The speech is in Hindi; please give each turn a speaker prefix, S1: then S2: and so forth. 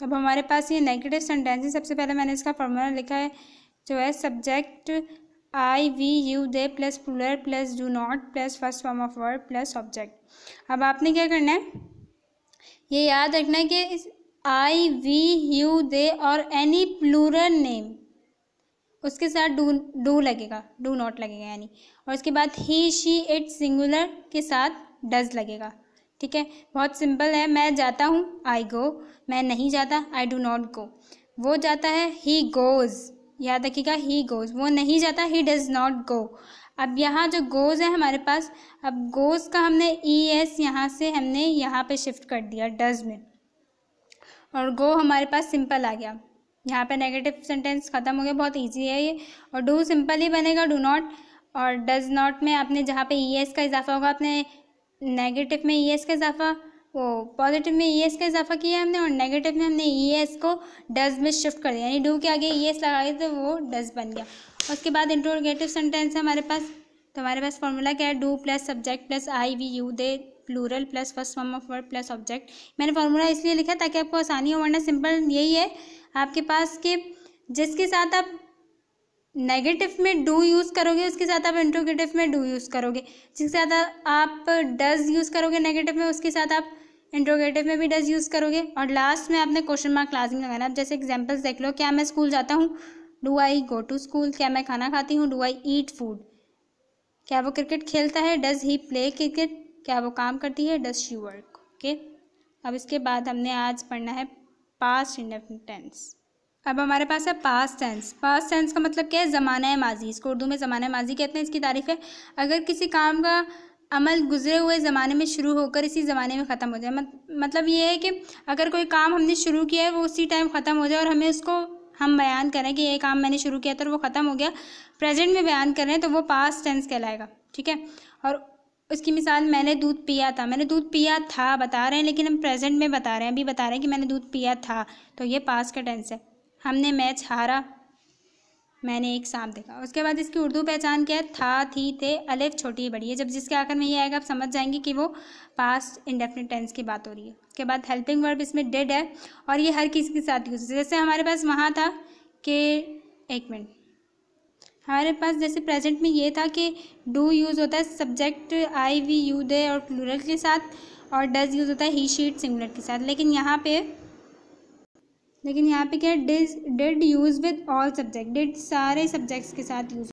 S1: तो अब हमारे पास ये नेगेटिव सेंटेंस है सबसे पहले मैंने इसका फॉर्मूला लिखा है जो है subject I we you they plus plural plus do not plus first form of word plus object अब आपने क्या करना है ये याद रखना है कि आई वी यू दे और एनी प्लूरल नेम उसके साथ डू डू लगेगा डू नॉट लगेगा यानी और उसके बाद ही शी इट सिंगुलर के साथ डज लगेगा ठीक है बहुत सिंपल है मैं जाता हूँ आई गो मैं नहीं जाता आई डू नॉट गो वो जाता है ही गोज़ याद रखिएगा ही गोज़ वो नहीं जाता ही डज़ नॉट गो अब यहाँ जो गोज़ है हमारे पास अब गोज़ का हमने ई एस यहाँ से हमने यहाँ पे शिफ्ट कर दिया डज़ में और गो हमारे पास सिंपल आ गया यहाँ पे नेगेटिव सेंटेंस ख़त्म हो गया बहुत इजी है ये और डू सिंपल ही बनेगा डू नॉट और डज़ नॉट में आपने जहाँ पे ई एस का इजाफा होगा आपने नेगेटिव में ई e एस का इजाफा वो पॉजिटिव में ई e एस का इजाफा किया हमने और नेगेटिव में हमने ई e एस को डज में शिफ्ट कर दिया यानी डू के आगे ई एस लगाए तो वो डज बन गया उसके बाद इंट्रोगेटिव सेंटेंस है हमारे पास तो हमारे पास फॉर्मूला क्या है do plus subject plus I we you they plural plus first form of word plus object मैंने फार्मूला इसलिए लिखा ताकि आपको आसानी हो वरना सिंपल यही है आपके पास कि जिसके साथ आप नेगेटिव में डू यूज़ करोगे उसके साथ आप इंट्रोगेटिव में डू यूज़ करोगे जिसके साथ आप डज यूज़ करोगे नेगेटिव में उसके साथ आप इंट्रोगेटिव में भी डज यूज़ करोगे और लास्ट में आपने क्वेश्चन मार्क लाजमी लगाना आप जैसे एग्जाम्पल्स देख लो क्या मैं स्कूल जाता हूँ do I go to school क्या मैं खाना खाती हूँ डू आई ईट फूड क्या वो क्रिकेट खेलता है डज ही प्ले क्रिकेट क्या वो काम करती है डज शी वर्क ओके अब इसके बाद हमने आज पढ़ना है पास्ट इंडेफिनिट टेंस अब हमारे पास है पास्ट टेंस पास्ट टेंस का मतलब क्या है ज़माना माजी इसको उर्दू में ज़माना माजी कहते हैं इसकी तारीफ है अगर किसी काम का अमल गुजरे हुए ज़माने में शुरू होकर इसी ज़माने में ख़त्म हो जाए मत, मतलब ये है कि अगर कोई काम हमने शुरू किया है वो उसी टाइम ख़त्म हो जाए और हमें उसको हम बयान करें कि ये काम मैंने शुरू किया था और वो ख़त्म हो गया प्रेजेंट में बयान करें तो वो पास्ट टेंस कहलाएगा ठीक है और उसकी मिसाल मैंने दूध पिया था मैंने दूध पिया था बता रहे हैं लेकिन हम प्रेजेंट में बता रहे हैं अभी बता रहे हैं कि मैंने दूध पिया था तो ये पास्ट का टेंस है हमने मैच हारा मैंने एक सांप देखा उसके बाद इसकी उर्दू पहचान क्या है था थी थे अलेफ छोटी बड़ी है जब जिसके आखिर में ये आएगा आप समझ जाएंगे कि वो पास्ट इंडेफिनिट टेंस की बात हो रही है उसके बाद हेल्पिंग वर्ब इसमें डेड है और ये हर किसी के साथ यूज जैसे हमारे पास वहाँ था कि एक मिनट हमारे पास जैसे प्रेजेंट में ये था कि डू यूज़ होता है subject I we you they और प्लूरल के साथ और डज यूज़ होता है ही शीट सिंगुलर के साथ लेकिन यहाँ पे लेकिन यहाँ पे क्या है does did use with all subject did सारे सब्जेक्ट्स के साथ यूज़